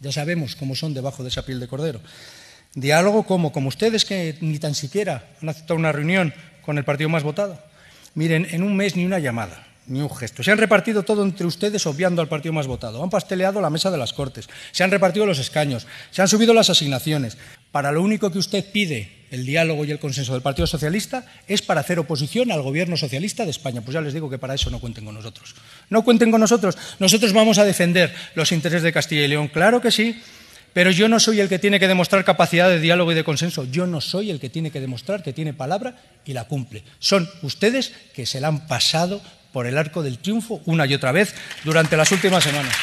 Ya sabemos cómo son debajo de esa piel de cordero. Diálogo como, como ustedes que ni tan siquiera han aceptado una reunión con el partido más votado. Miren, en un mes ni una llamada, ni un gesto. Se han repartido todo entre ustedes obviando al partido más votado. Han pasteleado la mesa de las Cortes, se han repartido los escaños, se han subido las asignaciones. Para lo único que usted pide el diálogo y el consenso del Partido Socialista es para hacer oposición al gobierno socialista de España. Pues ya les digo que para eso no cuenten con nosotros. No cuenten con nosotros. Nosotros vamos a defender los intereses de Castilla y León, claro que sí, pero yo no soy el que tiene que demostrar capacidad de diálogo y de consenso. Yo no soy el que tiene que demostrar que tiene palabra y la cumple. Son ustedes que se la han pasado por el arco del triunfo una y otra vez durante las últimas semanas.